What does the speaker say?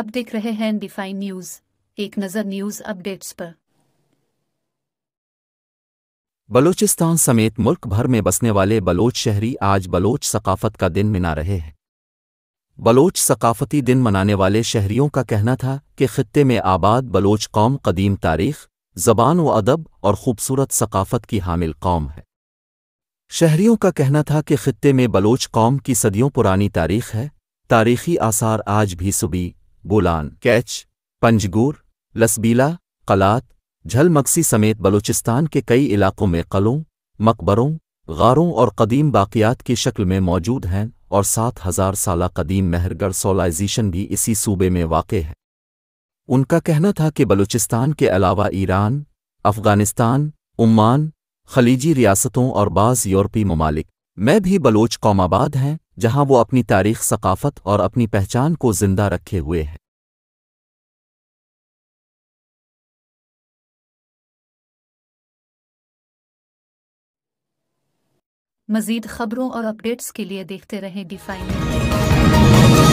अब देख रहे हैं डिफाइन न्यूज एक नजर न्यूज अपडेट्स पर बलूचिस्तान समेत मुल्क भर में बसने वाले बलोच शहरी आज बलोच सकाफत का दिन मना रहे हैं बलोच सकाफती दिन मनाने वाले शहरियों का कहना था कि खत्े में आबाद बलोच कौम कदीम तारीख जबान व अदब और खूबसूरत सकाफत की हामिल कौम है शहरियों का कहना था कि खत्ते में बलोच कौम की सदियों पुरानी तारीख है तारीखी आसार आज भी सुबी बोलान कैच पंजगूर लसबीला कलात झलमक्सी समेत बलूचिस्तान के कई इलाकों में कलों मकबरों गारों और कदीम बाक़ियात की शक्ल में मौजूद हैं और सात हज़ार साल कदीम मेहरगढ़ सोलाइजेशन भी इसी सूबे में वाक़ है उनका कहना था कि बलूचिस्तान के अलावा ईरान अफ़गानिस्तान उम्मान खलीजी रियासतों और बाज़ यूरोपी ममालिक मैं भी बलोच कौमाबाद हैं जहां वो अपनी तारीख सकाफत और अपनी पहचान को जिंदा रखे हुए हैं मजीद खबरों और अपडेट्स के लिए देखते रहें डिफाइन